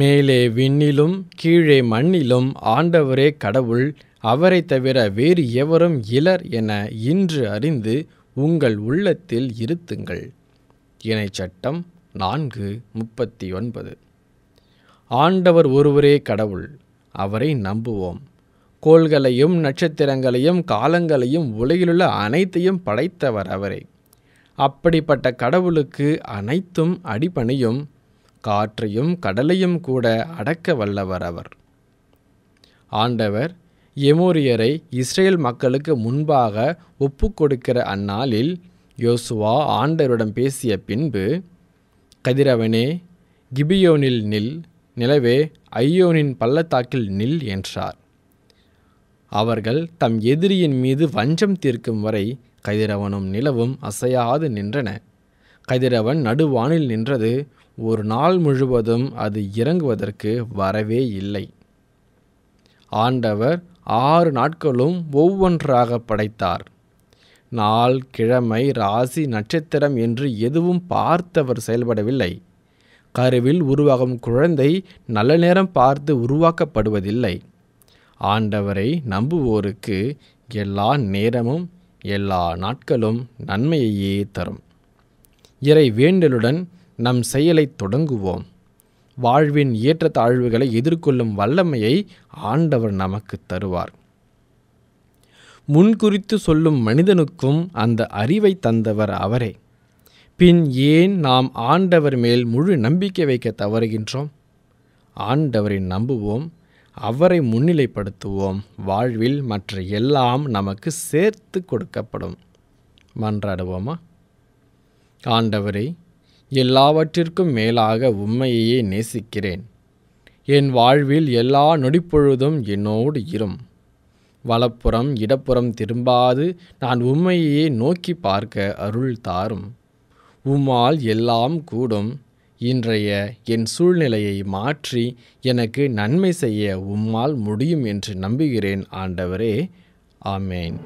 மேலே விண்ணிலும் கீழே மண்ணிலும் ஆண்டவரே கடவுள் அவரை தவிர வேறு எவரும் இலர் என இன்று அறிந்து உங்கள் உள்ளத்தில் இருத்துங்கள் இணை சட்டம் நான்கு முப்பத்தி ஒன்பது ஆண்டவர் ஒருவரே கடவுள் அவரை நம்புவோம் கோள்களையும் நட்சத்திரங்களையும் காலங்களையும் உலகிலுள்ள அனைத்தையும் படைத்தவர் அவரே அப்படிப்பட்ட கடவுளுக்கு அனைத்தும் அடிபணியும் காற்றையும் கடலையும் கூட அடக்க வல்லவர் அவர் ஆண்டவர் எமோரியரை இஸ்ரேல் மக்களுக்கு முன்பாக ஒப்பு கொடுக்கிற அந்நாளில் யோசுவா ஆண்டவரிடம் பேசிய பின்பு கதிரவனே கிபியோனில் நில் நிலவே ஐயோனின் பள்ளத்தாக்கில் நில் என்றார் அவர்கள் தம் எதிரியின் மீது வஞ்சம் தீர்க்கும் வரை கதிரவனும் நிலவும் அசையாது நின்றன கதிரவன் நடுவானில் நின்றது ஒரு நாள் முழுவதும் அது இறங்குவதற்கு வரவே இல்லை ஆண்டவர் ஆறு நாட்களும் ஒவ்வொன்றாக படைத்தார் நாள் கிழமை ராசி நட்சத்திரம் என்று எதுவும் பார்த்தவர் செயல்படவில்லை கருவில் உருவாகும் குழந்தை நல்ல நேரம் பார்த்து உருவாக்கப்படுவதில்லை ஆண்டவரை நம்புவோருக்கு எல்லா நேரமும் எல்லா நாட்களும் நன்மையையே தரும் இறை வேண்டலுடன் நம் செயலை தொடங்குவோம் வாழ்வின் ஏற்ற தாழ்வுகளை எதிர்கொள்ளும் வல்லமையை ஆண்டவர் நமக்கு தருவார் முன்குறித்து சொல்லும் மனிதனுக்கும் அந்த அறிவை தந்தவர் அவரே பின் ஏன் நாம் ஆண்டவர் மேல் முழு நம்பிக்கை வைக்க தவறுகின்றோம் ஆண்டவரை நம்புவோம் அவரை முன்னிலைப்படுத்துவோம் வாழ்வில் மற்ற எல்லாம் நமக்கு சேர்த்து கொடுக்கப்படும் மன்றாடுவோமா ஆண்டவரே எல்லாவற்றிற்கும் மேலாக உண்மையையே நேசிக்கிறேன் என் வாழ்வில் எல்லா நொடிப்பொழுதும் என்னோடு இரும் வலப்புறம் இடப்புறம் திரும்பாது நான் உண்மையையே நோக்கி பார்க்க அருள் தாரும் உம்மால் எல்லாம் கூடும் இன்றைய என் சூழ்நிலையை மாற்றி எனக்கு நன்மை செய்ய உம்மால் முடியும் என்று நம்புகிறேன் ஆண்டவரே ஆமேன்